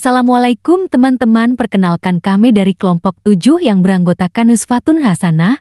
Assalamualaikum teman-teman perkenalkan kami dari kelompok 7 yang beranggotakan Nusfatun Hasanah,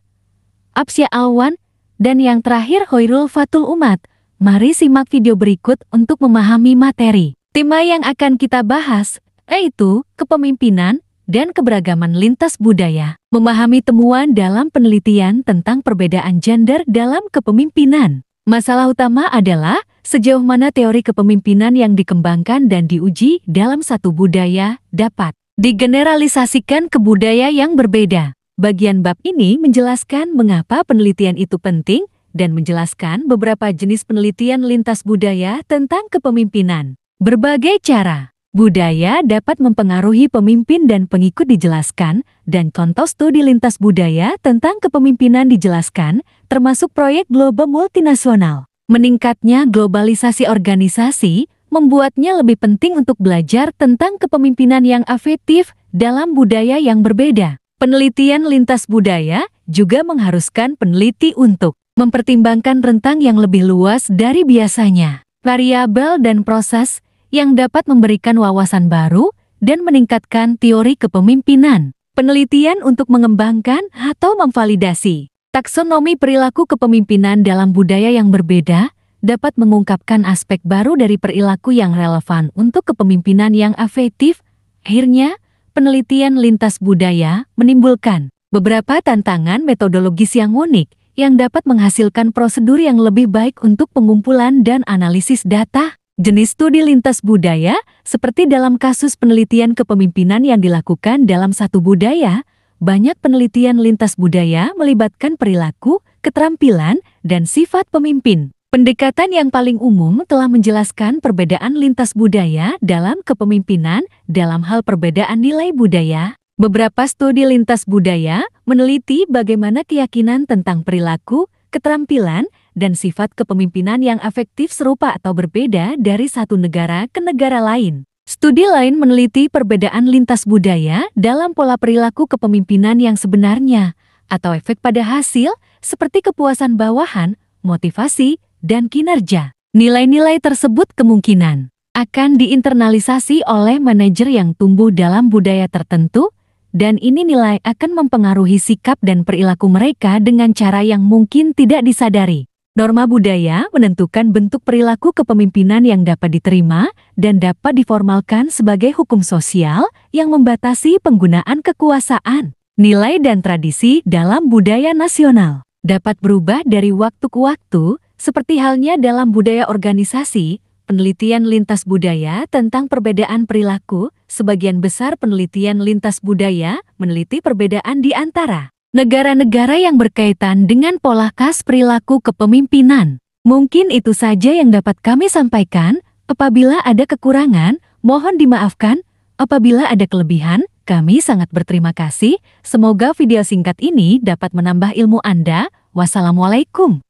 Apsya Alwan, dan yang terakhir Hoirul Fatul Umat. Mari simak video berikut untuk memahami materi. Tema yang akan kita bahas yaitu kepemimpinan dan keberagaman lintas budaya. Memahami temuan dalam penelitian tentang perbedaan gender dalam kepemimpinan. Masalah utama adalah sejauh mana teori kepemimpinan yang dikembangkan dan diuji dalam satu budaya dapat digeneralisasikan ke budaya yang berbeda. Bagian bab ini menjelaskan mengapa penelitian itu penting dan menjelaskan beberapa jenis penelitian lintas budaya tentang kepemimpinan. Berbagai cara Budaya dapat mempengaruhi pemimpin dan pengikut dijelaskan, dan contoh studi lintas budaya tentang kepemimpinan dijelaskan, termasuk proyek global multinasional. Meningkatnya globalisasi organisasi membuatnya lebih penting untuk belajar tentang kepemimpinan yang afektif dalam budaya yang berbeda. Penelitian lintas budaya juga mengharuskan peneliti untuk mempertimbangkan rentang yang lebih luas dari biasanya. Variabel dan proses yang dapat memberikan wawasan baru dan meningkatkan teori kepemimpinan. Penelitian untuk mengembangkan atau memvalidasi taksonomi perilaku kepemimpinan dalam budaya yang berbeda dapat mengungkapkan aspek baru dari perilaku yang relevan untuk kepemimpinan yang afektif. Akhirnya, penelitian lintas budaya menimbulkan beberapa tantangan metodologis yang unik yang dapat menghasilkan prosedur yang lebih baik untuk pengumpulan dan analisis data. Jenis studi lintas budaya, seperti dalam kasus penelitian kepemimpinan yang dilakukan dalam satu budaya, banyak penelitian lintas budaya melibatkan perilaku, keterampilan, dan sifat pemimpin. Pendekatan yang paling umum telah menjelaskan perbedaan lintas budaya dalam kepemimpinan dalam hal perbedaan nilai budaya. Beberapa studi lintas budaya meneliti bagaimana keyakinan tentang perilaku, keterampilan, dan sifat kepemimpinan yang efektif serupa atau berbeda dari satu negara ke negara lain. Studi lain meneliti perbedaan lintas budaya dalam pola perilaku kepemimpinan yang sebenarnya, atau efek pada hasil, seperti kepuasan bawahan, motivasi, dan kinerja. Nilai-nilai tersebut kemungkinan akan diinternalisasi oleh manajer yang tumbuh dalam budaya tertentu, dan ini nilai akan mempengaruhi sikap dan perilaku mereka dengan cara yang mungkin tidak disadari. Norma budaya menentukan bentuk perilaku kepemimpinan yang dapat diterima dan dapat diformalkan sebagai hukum sosial yang membatasi penggunaan kekuasaan. Nilai dan tradisi dalam budaya nasional dapat berubah dari waktu ke waktu, seperti halnya dalam budaya organisasi, penelitian lintas budaya tentang perbedaan perilaku, sebagian besar penelitian lintas budaya meneliti perbedaan di antara negara-negara yang berkaitan dengan pola khas perilaku kepemimpinan. Mungkin itu saja yang dapat kami sampaikan. Apabila ada kekurangan, mohon dimaafkan. Apabila ada kelebihan, kami sangat berterima kasih. Semoga video singkat ini dapat menambah ilmu Anda. Wassalamualaikum.